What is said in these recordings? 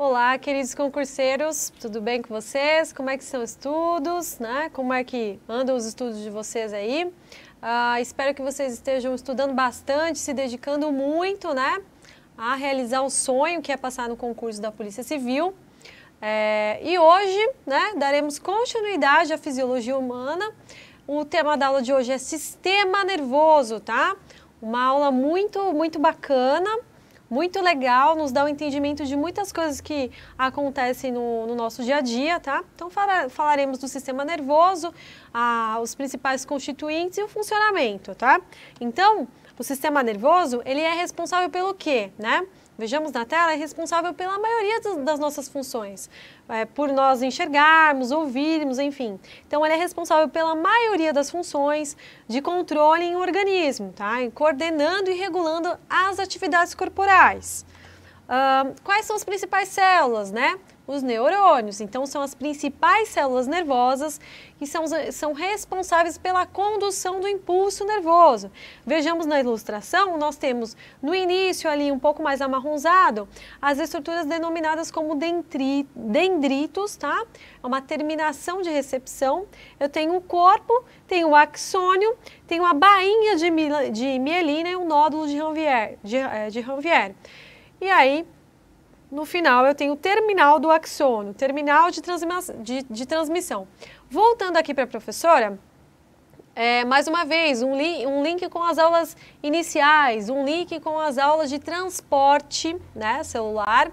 Olá, queridos concurseiros, tudo bem com vocês? Como é que são os estudos, né? Como é que andam os estudos de vocês aí? Ah, espero que vocês estejam estudando bastante, se dedicando muito, né? A realizar o sonho que é passar no concurso da Polícia Civil. É, e hoje, né, daremos continuidade à fisiologia humana. O tema da aula de hoje é sistema nervoso, tá? Uma aula muito, muito bacana muito legal, nos dá o um entendimento de muitas coisas que acontecem no, no nosso dia a dia, tá? Então fala, falaremos do sistema nervoso, a, os principais constituintes e o funcionamento, tá? Então, o sistema nervoso, ele é responsável pelo quê, né? vejamos na tela, é responsável pela maioria das nossas funções, é, por nós enxergarmos, ouvirmos, enfim. Então, ele é responsável pela maioria das funções de controle em organismo, tá? Em coordenando e regulando as atividades corporais. Uh, quais são as principais células, né? os neurônios. Então, são as principais células nervosas que são, são responsáveis pela condução do impulso nervoso. Vejamos na ilustração, nós temos no início ali um pouco mais amarronzado, as estruturas denominadas como dendri, dendritos, tá? É uma terminação de recepção. Eu tenho o corpo, tenho o axônio, tenho a bainha de, de mielina e o nódulo de Ranvier. De, eh, de Ranvier. E aí, no final eu tenho o terminal do axônio, terminal de, de, de transmissão. Voltando aqui para a professora, é, mais uma vez, um, li um, link com as aulas iniciais, um link com as aulas de transporte né, celular.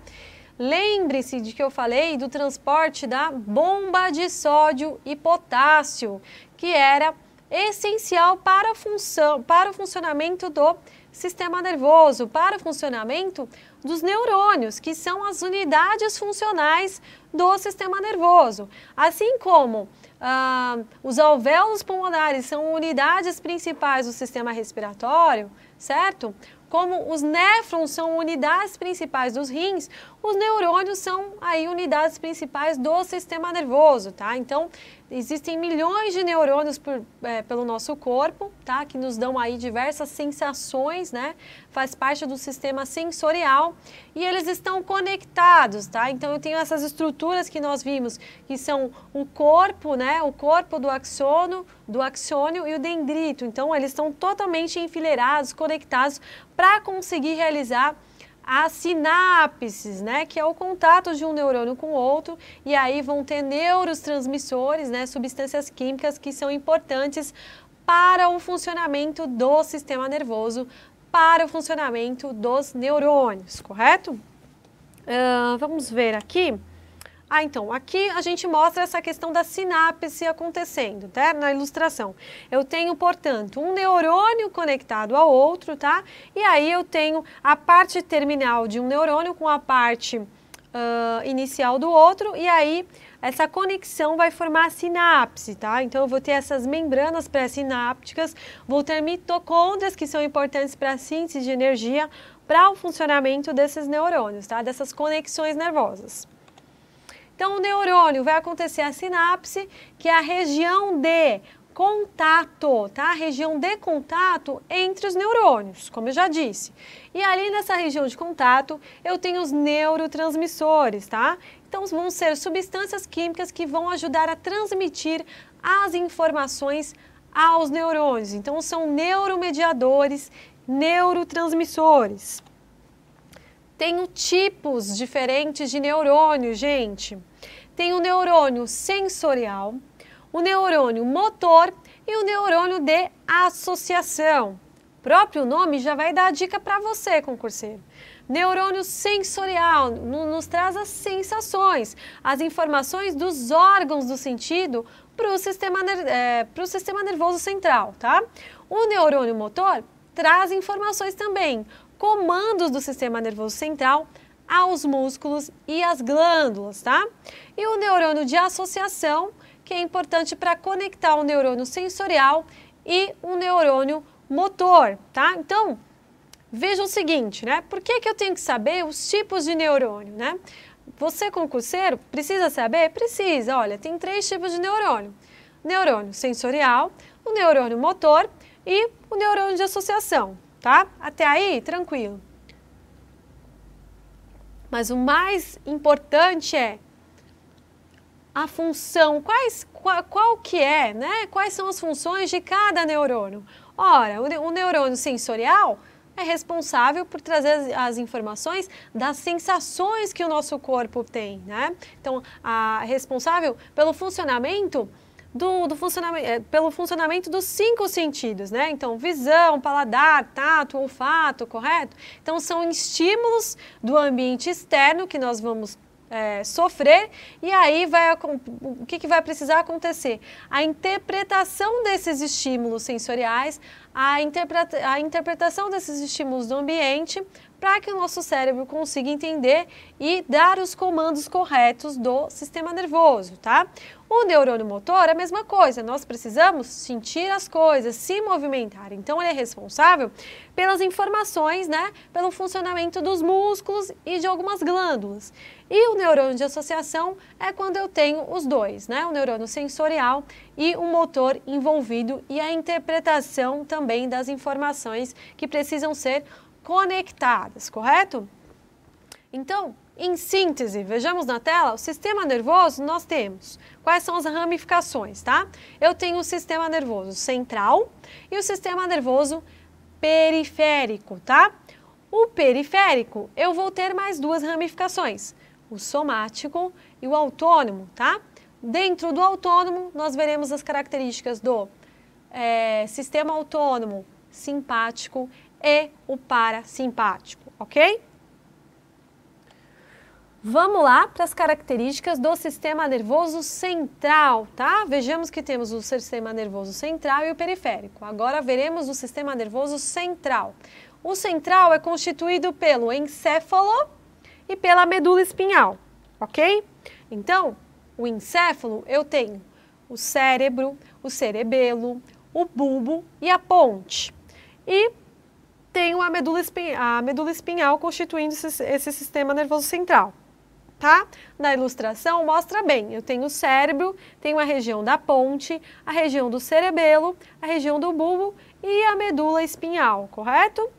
Lembre-se de que eu falei do transporte da bomba de sódio e potássio, que era essencial para, função, para o funcionamento do sistema nervoso, para o funcionamento dos neurônios, que são as unidades funcionais do sistema nervoso. Assim como ah, os alvéolos pulmonares são unidades principais do sistema respiratório, certo? Como os néfrons são unidades principais dos rins, os neurônios são aí unidades principais do sistema nervoso, tá? Então, existem milhões de neurônios por, é, pelo nosso corpo, tá? Que nos dão aí diversas sensações, né? Faz parte do sistema sensorial e eles estão conectados, tá? Então eu tenho essas estruturas que nós vimos, que são o corpo, né? O corpo do axônio, do axônio e o dendrito. Então eles estão totalmente enfileirados, conectados para conseguir realizar as sinapses, né, que é o contato de um neurônio com o outro, e aí vão ter neurotransmissores, né, substâncias químicas que são importantes para o funcionamento do sistema nervoso, para o funcionamento dos neurônios, correto? Uh, vamos ver aqui. Ah, então, aqui a gente mostra essa questão da sinapse acontecendo, tá? Na ilustração. Eu tenho, portanto, um neurônio conectado ao outro, tá? E aí eu tenho a parte terminal de um neurônio com a parte uh, inicial do outro, e aí essa conexão vai formar a sinapse, tá? Então eu vou ter essas membranas pré-sinápticas, vou ter mitocôndrias que são importantes para a síntese de energia, para o funcionamento desses neurônios, tá? Dessas conexões nervosas. Então, o neurônio vai acontecer a sinapse, que é a região de contato, tá? A região de contato entre os neurônios, como eu já disse. E ali nessa região de contato, eu tenho os neurotransmissores, tá? Então, vão ser substâncias químicas que vão ajudar a transmitir as informações aos neurônios. Então, são neuromediadores, neurotransmissores. Tenho tipos diferentes de neurônio, gente. Tem o neurônio sensorial, o neurônio motor e o neurônio de associação. O próprio nome já vai dar a dica para você, concurseiro. Neurônio sensorial nos traz as sensações, as informações dos órgãos do sentido para o sistema, é, sistema nervoso central, tá? O neurônio motor traz informações também, comandos do sistema nervoso central aos músculos e às glândulas, tá? E o neurônio de associação, que é importante para conectar o neurônio sensorial e o neurônio motor, tá? Então, veja o seguinte, né? Por que, que eu tenho que saber os tipos de neurônio, né? Você, concurseiro, precisa saber? Precisa. Olha, tem três tipos de neurônio. Neurônio sensorial, o neurônio motor e o neurônio de associação tá? Até aí, tranquilo. Mas o mais importante é a função, quais, qual, qual, que é, né? Quais são as funções de cada neurônio? Ora, o, o neurônio sensorial é responsável por trazer as, as, informações das sensações que o nosso corpo tem, né? Então, a, responsável pelo funcionamento do, do funcionamento, eh, pelo funcionamento dos cinco sentidos, né? Então, visão, paladar, tato, olfato, correto? Então, são estímulos do ambiente externo que nós vamos é, sofrer e aí vai o que, que vai precisar acontecer a interpretação desses estímulos sensoriais a, interpreta, a interpretação desses estímulos do ambiente para que o nosso cérebro consiga entender e dar os comandos corretos do sistema nervoso tá o neurônio motor é a mesma coisa, nós precisamos sentir as coisas, se movimentar. Então, ele é responsável pelas informações, né, pelo funcionamento dos músculos e de algumas glândulas. E o neurônio de associação é quando eu tenho os dois, né, o neurônio sensorial e o motor envolvido e a interpretação também das informações que precisam ser conectadas, correto? Então, em síntese, vejamos na tela, o sistema nervoso nós temos. Quais são as ramificações, tá? Eu tenho o sistema nervoso central e o sistema nervoso periférico, tá? O periférico, eu vou ter mais duas ramificações, o somático e o autônomo, tá? Dentro do autônomo, nós veremos as características do é, sistema autônomo simpático e o parasimpático, ok? Vamos lá para as características do sistema nervoso central, tá? Vejamos que temos o sistema nervoso central e o periférico. Agora veremos o sistema nervoso central. O central é constituído pelo encéfalo e pela medula espinhal, ok? Então, o encéfalo eu tenho o cérebro, o cerebelo, o bulbo e a ponte. E tenho a medula, espinhal, a medula espinhal constituindo esse, esse sistema nervoso central tá? Na ilustração mostra bem, eu tenho o cérebro, tenho a região da ponte, a região do cerebelo, a região do bulbo e a medula espinhal, correto?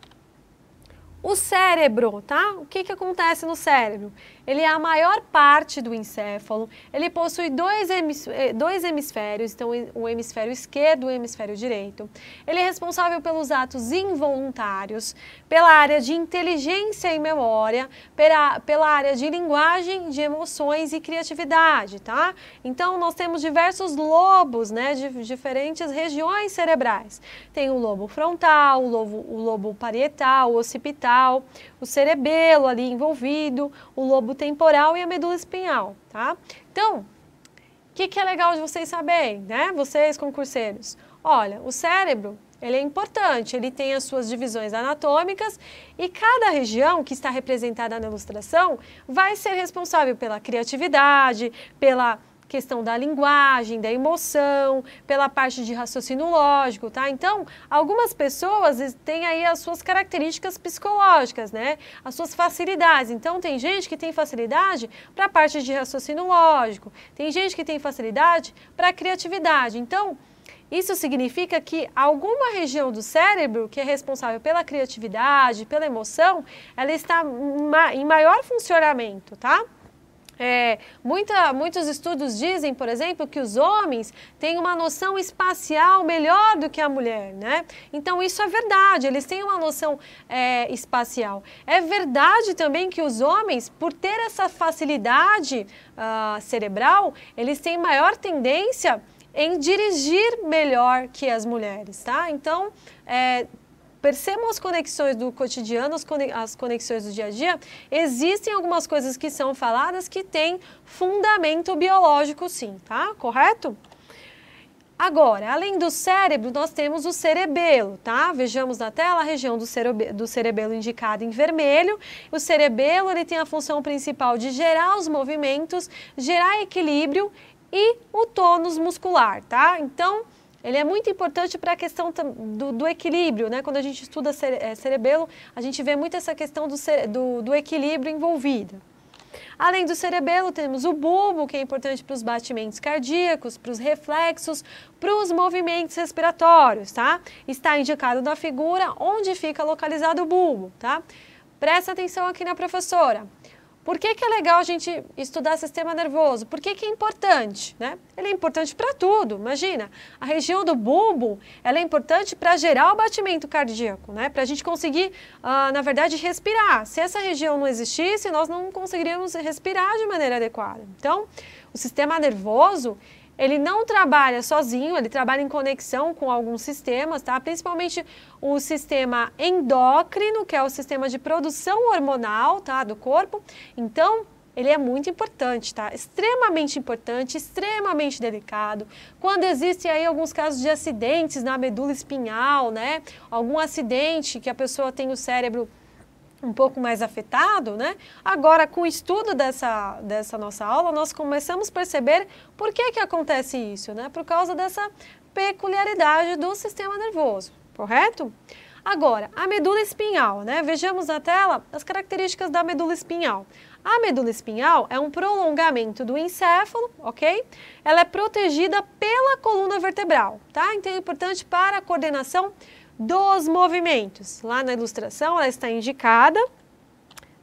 O cérebro, tá? O que, que acontece no cérebro? Ele é a maior parte do encéfalo. Ele possui dois, hemis, eh, dois hemisférios, então o hemisfério esquerdo e o hemisfério direito. Ele é responsável pelos atos involuntários, pela área de inteligência e memória, pela, pela área de linguagem, de emoções e criatividade, tá? Então nós temos diversos lobos, né, de diferentes regiões cerebrais. Tem o lobo frontal, o lobo, o lobo parietal, o occipital, o cerebelo ali envolvido, o lobo temporal e a medula espinhal, tá? Então, o que, que é legal de vocês saberem, né? Vocês, concurseiros. Olha, o cérebro, ele é importante, ele tem as suas divisões anatômicas e cada região que está representada na ilustração vai ser responsável pela criatividade, pela questão da linguagem, da emoção, pela parte de raciocínio lógico, tá? Então, algumas pessoas têm aí as suas características psicológicas, né? As suas facilidades. Então, tem gente que tem facilidade para a parte de raciocínio lógico, tem gente que tem facilidade para a criatividade. Então, isso significa que alguma região do cérebro que é responsável pela criatividade, pela emoção, ela está em maior funcionamento, tá? É, muita, muitos estudos dizem, por exemplo, que os homens têm uma noção espacial melhor do que a mulher, né? Então isso é verdade, eles têm uma noção é, espacial. É verdade também que os homens, por ter essa facilidade uh, cerebral, eles têm maior tendência em dirigir melhor que as mulheres, tá? Então, é, percebam as conexões do cotidiano, as conexões do dia a dia, existem algumas coisas que são faladas que têm fundamento biológico, sim, tá? Correto? Agora, além do cérebro, nós temos o cerebelo, tá? Vejamos na tela a região do, cerebelo, do cerebelo indicada em vermelho. O cerebelo ele tem a função principal de gerar os movimentos, gerar equilíbrio e o tônus muscular, tá? Então, ele é muito importante para a questão do, do, equilíbrio, né? Quando a gente estuda cere é, cerebelo, a gente vê muito essa questão do, do, do equilíbrio envolvido. Além do cerebelo, temos o bulbo, que é importante para os batimentos cardíacos, para os reflexos, para os movimentos respiratórios, tá? Está indicado na figura onde fica localizado o bulbo, tá? Presta atenção aqui na professora. Por que, que é legal a gente estudar sistema nervoso? Por que, que é importante? Né? Ele é importante para tudo, imagina. A região do bulbo ela é importante para gerar o batimento cardíaco, né? para a gente conseguir, ah, na verdade, respirar. Se essa região não existisse, nós não conseguiríamos respirar de maneira adequada. Então, o sistema nervoso ele não trabalha sozinho, ele trabalha em conexão com alguns sistemas, tá? Principalmente o sistema endócrino, que é o sistema de produção hormonal, tá, do corpo. Então, ele é muito importante, tá? Extremamente importante, extremamente delicado. Quando existem aí alguns casos de acidentes na medula espinhal, né? Algum acidente que a pessoa tem o cérebro um pouco mais afetado, né? Agora, com o estudo dessa, dessa nossa aula, nós começamos a perceber por que, que acontece isso, né? Por causa dessa peculiaridade do sistema nervoso, correto? Agora, a medula espinhal, né? Vejamos na tela as características da medula espinhal. A medula espinhal é um prolongamento do encéfalo, ok? Ela é protegida pela coluna vertebral, tá? Então é importante para a coordenação dos movimentos. Lá na ilustração ela está indicada,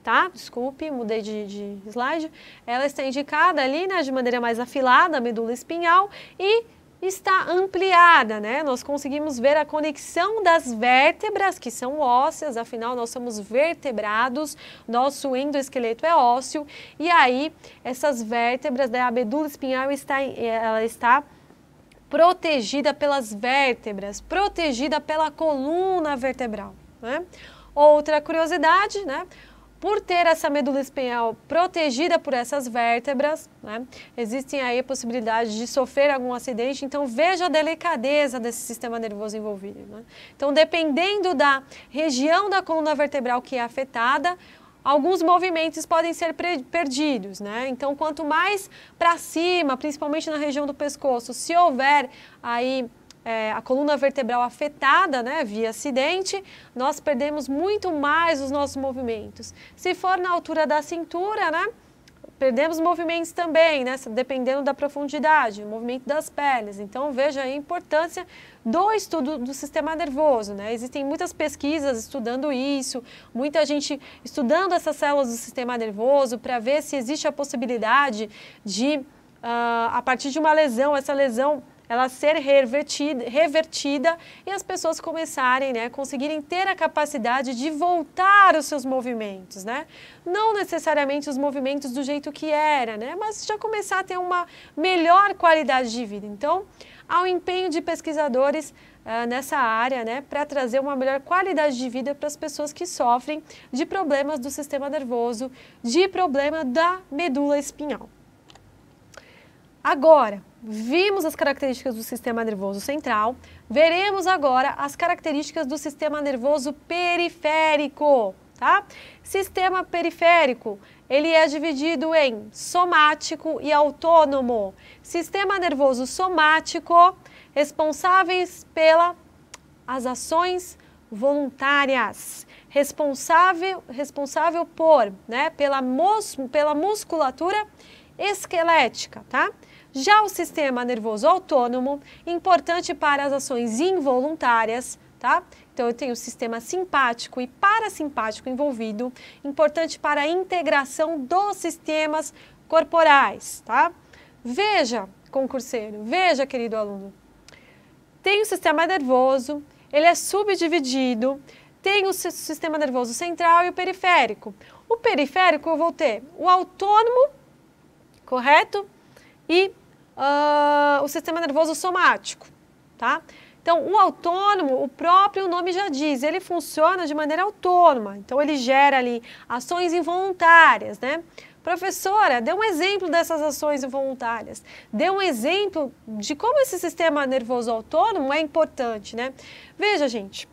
tá? Desculpe, mudei de, de slide. Ela está indicada ali, né, de maneira mais afilada, a medula espinhal e está ampliada, né? Nós conseguimos ver a conexão das vértebras, que são ósseas, afinal nós somos vertebrados, nosso endoesqueleto é ósseo, e aí essas vértebras da né, medula espinhal está, ela está protegida pelas vértebras, protegida pela coluna vertebral. Né? Outra curiosidade, né? por ter essa medula espinhal protegida por essas vértebras, né, existem aí a possibilidade de sofrer algum acidente, então veja a delicadeza desse sistema nervoso envolvido. Né? Então, dependendo da região da coluna vertebral que é afetada, alguns movimentos podem ser perdidos, né? Então, quanto mais para cima, principalmente na região do pescoço, se houver aí é, a coluna vertebral afetada, né, via acidente, nós perdemos muito mais os nossos movimentos. Se for na altura da cintura, né, perdemos movimentos também, né? dependendo da profundidade, o movimento das pernas. Então, veja a importância do estudo do sistema nervoso. Né? Existem muitas pesquisas estudando isso, muita gente estudando essas células do sistema nervoso para ver se existe a possibilidade de, uh, a partir de uma lesão, essa lesão ela ser revertida, revertida e as pessoas começarem, né, conseguirem ter a capacidade de voltar os seus movimentos, né? Não necessariamente os movimentos do jeito que era, né, mas já começar a ter uma melhor qualidade de vida. Então, ao empenho de pesquisadores ah, nessa área, né, para trazer uma melhor qualidade de vida para as pessoas que sofrem de problemas do sistema nervoso, de problema da medula espinhal. Agora, vimos as características do sistema nervoso central, veremos agora as características do sistema nervoso periférico, tá? Sistema periférico, ele é dividido em somático e autônomo. Sistema nervoso somático, responsáveis pelas ações voluntárias responsável, responsável por, né, pela, mos, pela musculatura esquelética, tá? Já o sistema nervoso autônomo, importante para as ações involuntárias, tá? Então eu tenho o sistema simpático e parasimpático envolvido, importante para a integração dos sistemas corporais, tá? Veja, concurseiro, veja, querido aluno. Tem o sistema nervoso, ele é subdividido, tem o sistema nervoso central e o periférico. O periférico eu vou ter o autônomo, correto? E uh, o sistema nervoso somático, tá? Então, o autônomo, o próprio nome já diz, ele funciona de maneira autônoma. Então, ele gera ali ações involuntárias, né? Professora, dê um exemplo dessas ações involuntárias. Dê um exemplo de como esse sistema nervoso autônomo é importante, né? Veja, gente,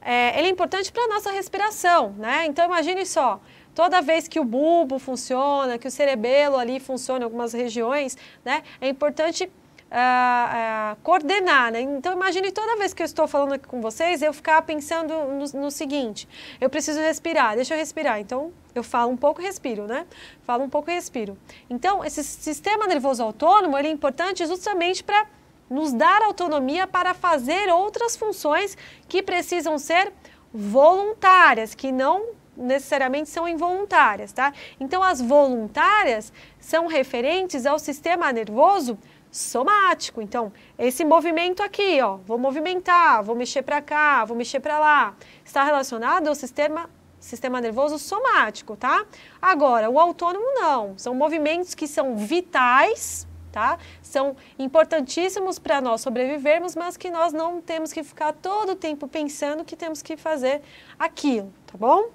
é, ele é importante para a nossa respiração, né? Então, imagine só, Toda vez que o bulbo funciona, que o cerebelo ali funciona em algumas regiões, né, é importante Uh, uh, coordenar, né? Então imagine toda vez que eu estou falando aqui com vocês, eu ficar pensando no, no, seguinte: eu preciso respirar, deixa eu respirar. Então eu falo um pouco, e respiro, né? Falo um pouco, e respiro. Então esse sistema nervoso autônomo ele é importante justamente para nos dar autonomia para fazer outras funções que precisam ser voluntárias, que não necessariamente são involuntárias, tá? Então, as voluntárias são referentes ao sistema nervoso somático. Então, esse movimento aqui, ó, vou movimentar, vou mexer para cá, vou mexer para lá, está relacionado ao sistema sistema nervoso somático, tá? Agora, o autônomo não, são movimentos que são vitais, tá? São importantíssimos para nós sobrevivermos, mas que nós não temos que ficar todo o tempo pensando que temos que fazer aquilo, tá bom?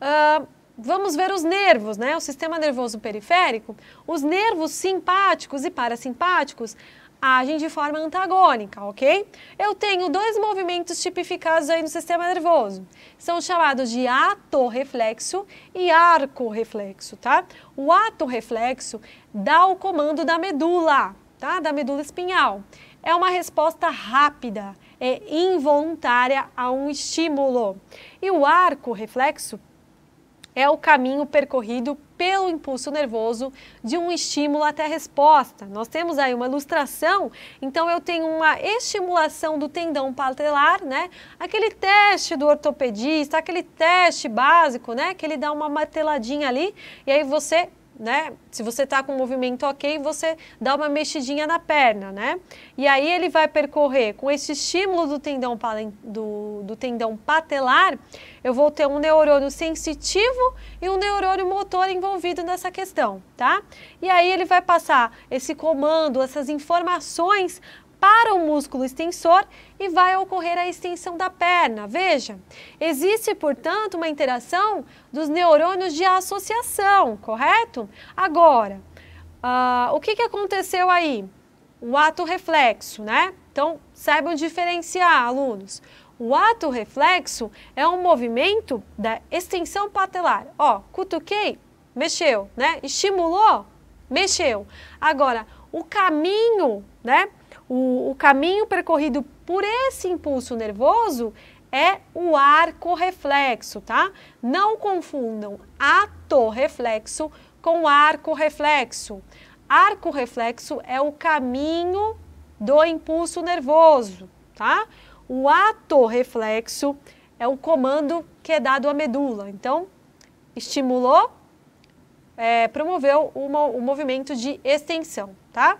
Uh, vamos ver os nervos, né? O sistema nervoso periférico, os nervos simpáticos e parasimpáticos agem de forma antagônica, ok? Eu tenho dois movimentos tipificados aí no sistema nervoso. São chamados de atorreflexo e reflexo, tá? O atorreflexo dá o comando da medula, tá? Da medula espinhal. É uma resposta rápida, é involuntária a um estímulo. E o arco reflexo é o caminho percorrido pelo impulso nervoso de um estímulo até a resposta. Nós temos aí uma ilustração, então eu tenho uma estimulação do tendão patelar, né? Aquele teste do ortopedista, aquele teste básico, né? Que ele dá uma marteladinha ali e aí você né? Se você está com o movimento ok, você dá uma mexidinha na perna, né? E aí ele vai percorrer com esse estímulo do tendão, do, do tendão patelar, eu vou ter um neurônio sensitivo e um neurônio motor envolvido nessa questão, tá? E aí ele vai passar esse comando, essas informações para o músculo extensor e vai ocorrer a extensão da perna. Veja, existe, portanto, uma interação dos neurônios de associação, correto? Agora, uh, o que, que aconteceu aí? O ato reflexo, né? Então, saibam diferenciar, alunos. O ato reflexo é um movimento da extensão patelar. Ó, cutuquei, mexeu, né? Estimulou, mexeu. Agora, o caminho, né, o, o caminho percorrido por esse impulso nervoso é o arco-reflexo, tá? Não confundam ato-reflexo com arco-reflexo. Arco-reflexo é o caminho do impulso nervoso, tá? O ato-reflexo é o comando que é dado à medula. Então, estimulou, é, promoveu o movimento de extensão, tá?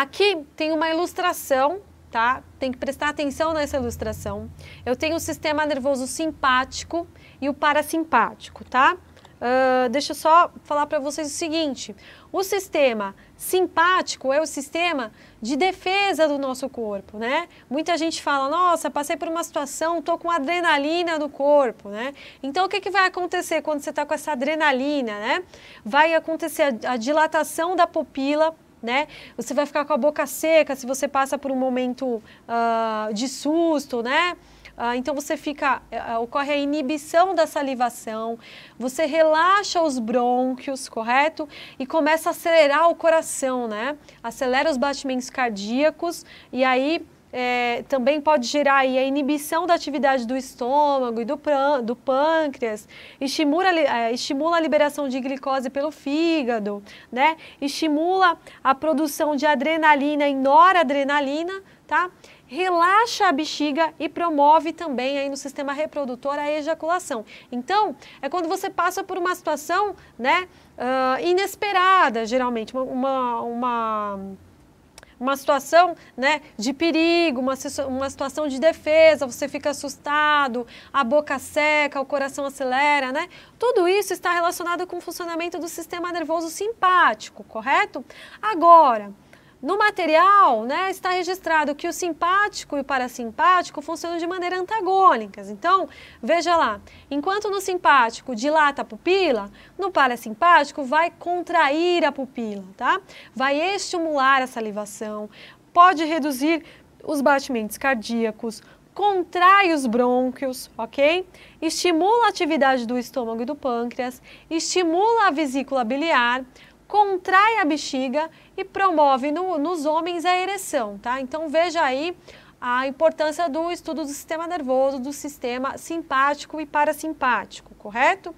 Aqui tem uma ilustração, tá? Tem que prestar atenção nessa ilustração. Eu tenho o sistema nervoso simpático e o parasimpático, tá? Uh, deixa eu só falar para vocês o seguinte: o sistema simpático é o sistema de defesa do nosso corpo, né? Muita gente fala: nossa, passei por uma situação, tô com adrenalina no corpo, né? Então, o que, que vai acontecer quando você está com essa adrenalina, né? Vai acontecer a, a dilatação da pupila né? Você vai ficar com a boca seca se você passa por um momento uh, de susto, né? Uh, então você fica, uh, ocorre a inibição da salivação, você relaxa os brônquios, correto? E começa a acelerar o coração, né? Acelera os batimentos cardíacos e aí é, também pode gerar aí a inibição da atividade do estômago e do, do pâncreas, estimula, é, estimula a liberação de glicose pelo fígado, né? estimula a produção de adrenalina e noradrenalina, tá? relaxa a bexiga e promove também aí no sistema reprodutor a ejaculação. Então, é quando você passa por uma situação né, uh, inesperada, geralmente, uma, uma uma situação né, de perigo, uma, uma situação de defesa, você fica assustado, a boca seca, o coração acelera, né? Tudo isso está relacionado com o funcionamento do sistema nervoso simpático, correto? Agora, no material, né, está registrado que o simpático e o parasimpático funcionam de maneira antagônicas. Então, veja lá, enquanto no simpático dilata a pupila, no parasimpático vai contrair a pupila, tá? Vai estimular a salivação, pode reduzir os batimentos cardíacos, contrai os brônquios, ok? Estimula a atividade do estômago e do pâncreas, estimula a vesícula biliar, contrai a bexiga e promove no, nos homens a ereção, tá? Então veja aí a importância do estudo do sistema nervoso, do sistema simpático e parasimpático, correto?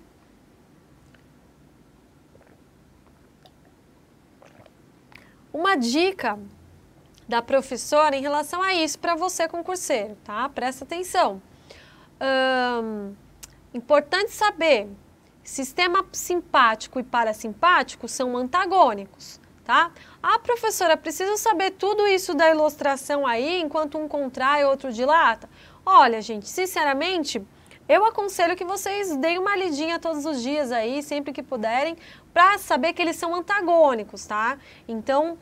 Uma dica da professora em relação a isso para você concurseiro, tá? Presta atenção. Hum, importante saber Sistema simpático e parasimpático são antagônicos, tá? Ah, professora, preciso saber tudo isso da ilustração aí, enquanto um contrai, outro dilata? Olha, gente, sinceramente, eu aconselho que vocês deem uma lidinha todos os dias aí, sempre que puderem, para saber que eles são antagônicos, tá? Então,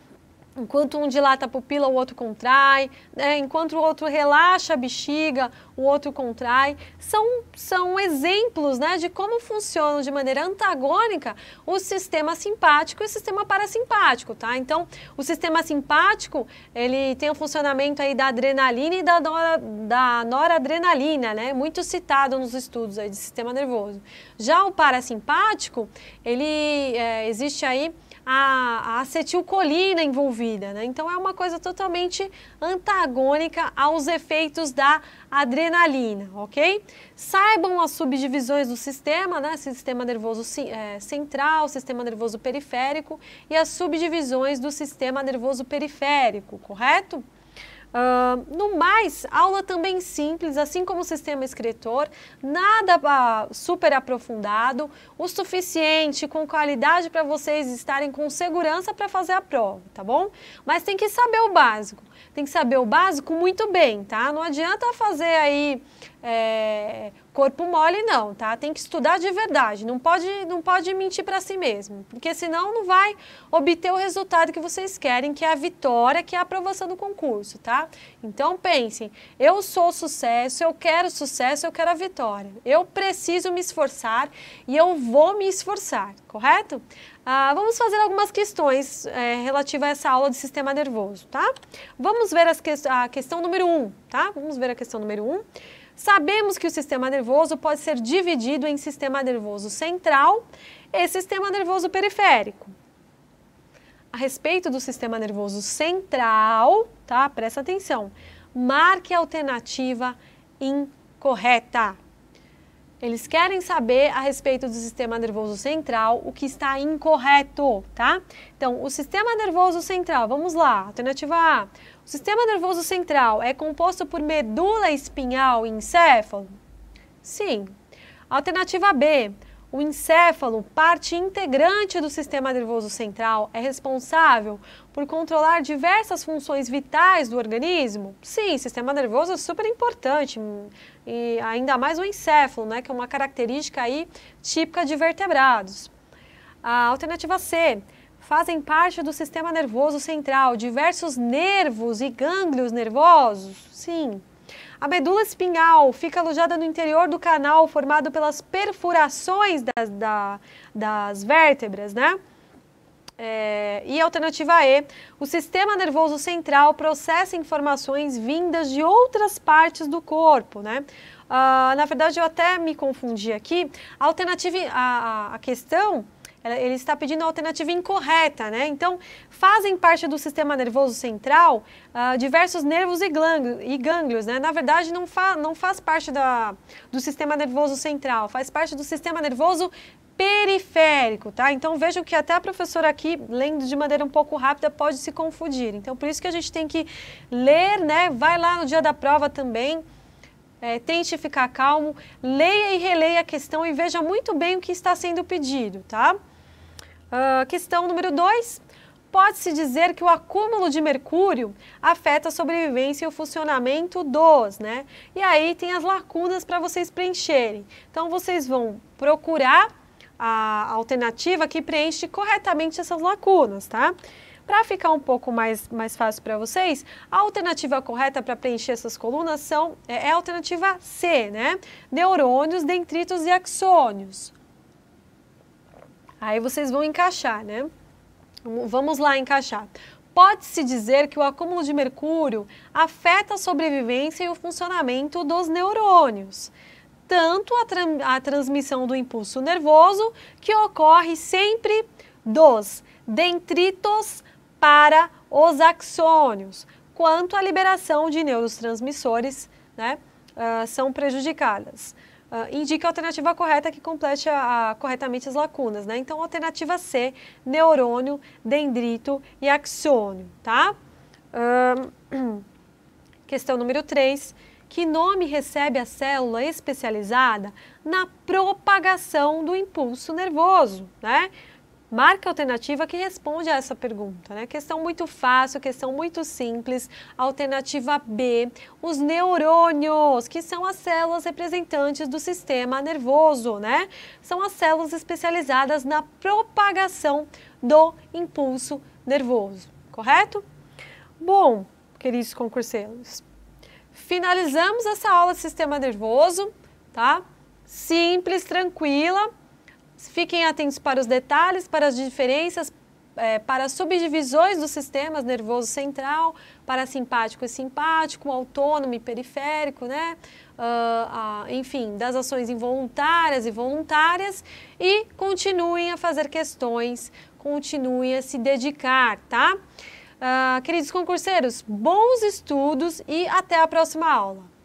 Enquanto um dilata a pupila, o outro contrai. Né? Enquanto o outro relaxa a bexiga, o outro contrai. São, são exemplos né, de como funcionam de maneira antagônica o sistema simpático e o sistema parasimpático. Tá? Então, o sistema simpático ele tem o um funcionamento aí da adrenalina e da, nora, da noradrenalina, né? muito citado nos estudos aí de sistema nervoso. Já o parasimpático, ele é, existe aí a, a acetilcolina envolvida, né? Então é uma coisa totalmente antagônica aos efeitos da adrenalina, ok? Saibam as subdivisões do sistema, né? Sistema nervoso é, central, sistema nervoso periférico e as subdivisões do sistema nervoso periférico, correto? Uh, no mais, aula também simples, assim como o sistema escritor, nada uh, super aprofundado, o suficiente com qualidade para vocês estarem com segurança para fazer a prova, tá bom? Mas tem que saber o básico, tem que saber o básico muito bem, tá? Não adianta fazer aí é, corpo mole não, tá? Tem que estudar de verdade, não pode, não pode mentir para si mesmo, porque senão não vai obter o resultado que vocês querem, que é a vitória, que é a aprovação do concurso, tá? Então pensem, eu sou sucesso, eu quero sucesso, eu quero a vitória. Eu preciso me esforçar e eu vou me esforçar, correto? Ah, vamos fazer algumas questões é, relativas a essa aula de sistema nervoso, tá? Vamos ver que a questão número 1, um, tá? Vamos ver a questão número 1. Um. Sabemos que o sistema nervoso pode ser dividido em sistema nervoso central e sistema nervoso periférico. A respeito do sistema nervoso central, tá? Presta atenção. Marque a alternativa incorreta. Eles querem saber a respeito do sistema nervoso central o que está incorreto, tá? Então, o sistema nervoso central, vamos lá, alternativa A. O sistema nervoso central é composto por medula espinhal e encéfalo? Sim. Alternativa B. O encéfalo, parte integrante do sistema nervoso central, é responsável por controlar diversas funções vitais do organismo? Sim, sistema nervoso é super importante, hum, e ainda mais o encéfalo, né, que é uma característica aí típica de vertebrados. A alternativa C, fazem parte do sistema nervoso central diversos nervos e gânglios nervosos? Sim. A medula espinhal fica alojada no interior do canal formado pelas perfurações das, da, das vértebras, né? É, e alternativa E, o sistema nervoso central processa informações vindas de outras partes do corpo, né? Ah, na verdade, eu até me confundi aqui. A alternativa, a, a questão ele está pedindo a alternativa incorreta, né? Então, fazem parte do sistema nervoso central uh, diversos nervos e, e gânglios, né? Na verdade, não, fa não faz parte da, do sistema nervoso central, faz parte do sistema nervoso periférico, tá? Então vejam que até a professora aqui, lendo de maneira um pouco rápida, pode se confundir. Então por isso que a gente tem que ler, né? Vai lá no dia da prova também, é, tente ficar calmo, leia e releia a questão e veja muito bem o que está sendo pedido, tá? Uh, questão número 2. Pode-se dizer que o acúmulo de mercúrio afeta a sobrevivência e o funcionamento dos, né? E aí tem as lacunas para vocês preencherem. Então vocês vão procurar a alternativa que preenche corretamente essas lacunas, tá? Para ficar um pouco mais, mais fácil para vocês, a alternativa correta para preencher essas colunas são, é, é a alternativa C, né? Neurônios, dendritos e axônios. Aí vocês vão encaixar, né? Vamos lá encaixar. Pode-se dizer que o acúmulo de mercúrio afeta a sobrevivência e o funcionamento dos neurônios, tanto a, tra a transmissão do impulso nervoso, que ocorre sempre dos dendritos para os axônios, quanto a liberação de neurotransmissores né, uh, são prejudicadas uh, ah, indique a alternativa correta que complete a, a, corretamente as lacunas, né? Então, alternativa C, neurônio, dendrito e axônio, tá? questão número 3. Que nome recebe a célula especializada na propagação do impulso nervoso, né? Marca alternativa que responde a essa pergunta, né? Questão muito fácil, questão muito simples. Alternativa B, os neurônios, que são as células representantes do sistema nervoso, né? São as células especializadas na propagação do impulso nervoso, correto? Bom, queridos concurseiros, finalizamos essa aula de sistema nervoso, tá? Simples, tranquila. Fiquem atentos para os detalhes, para as diferenças, é, para as subdivisões dos sistemas nervoso central, parasimpático e simpático, autônomo e periférico, né? Uh, uh, enfim, das ações involuntárias e voluntárias e continuem a fazer questões, continuem a se dedicar, tá? Uh, queridos concurseiros, bons estudos e até a próxima aula!